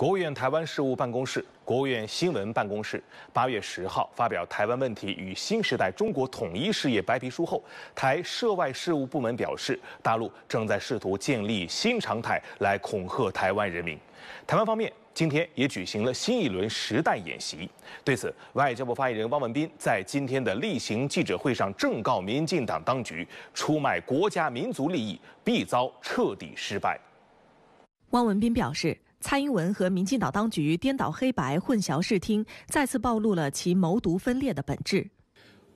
国务院台湾事务办公室、国务院新闻办公室八月十号发表《台湾问题与新时代中国统一事业白皮书》后，台涉外事务部门表示，大陆正在试图建立新常态来恐吓台湾人民。台湾方面今天也举行了新一轮实弹演习。对此，外交部发言人汪文斌在今天的例行记者会上正告民进党当局，出卖国家民族利益，必遭彻底失败。汪文斌表示。蔡英文和民进党当局颠倒黑白、混淆视听，再次暴露了其谋独分裂的本质。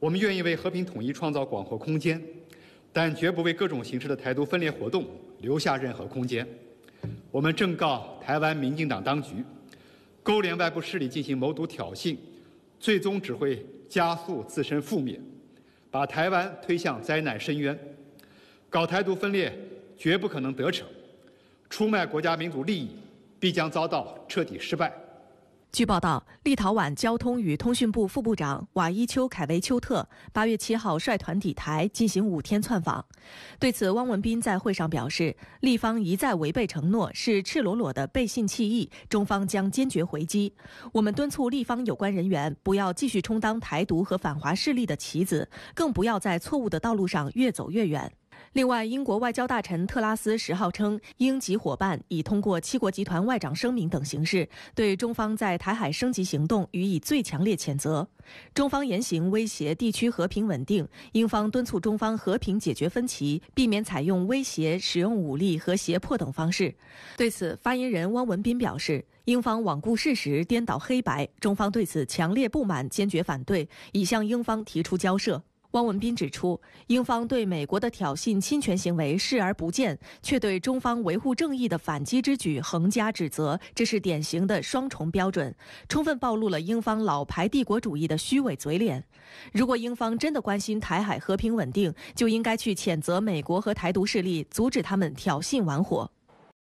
我们愿意为和平统一创造广阔空间，但绝不为各种形式的台独分裂活动留下任何空间。我们正告台湾民进党当局，勾连外部势力进行谋独挑衅，最终只会加速自身覆灭，把台湾推向灾难深渊。搞台独分裂绝不可能得逞，出卖国家民族利益。必将遭到彻底失败。据报道，立陶宛交通与通讯部副部长瓦伊丘凯维丘特八月七号率团抵台进行五天窜访。对此，汪文斌在会上表示，立方一再违背承诺，是赤裸裸的背信弃义，中方将坚决回击。我们敦促立方有关人员不要继续充当台独和反华势力的棋子，更不要在错误的道路上越走越远。另外，英国外交大臣特拉斯十号称，英籍伙伴已通过七国集团外长声明等形式，对中方在台海升级行动予以最强烈谴责。中方言行威胁地区和平稳定，英方敦促中方和平解决分歧，避免采用威胁、使用武力和胁迫等方式。对此，发言人汪文斌表示，英方罔顾事实、颠倒黑白，中方对此强烈不满，坚决反对，已向英方提出交涉。汪文斌指出，英方对美国的挑衅侵权行为视而不见，却对中方维护正义的反击之举横加指责，这是典型的双重标准，充分暴露了英方老牌帝国主义的虚伪嘴脸。如果英方真的关心台海和平稳定，就应该去谴责美国和台独势力，阻止他们挑衅玩火。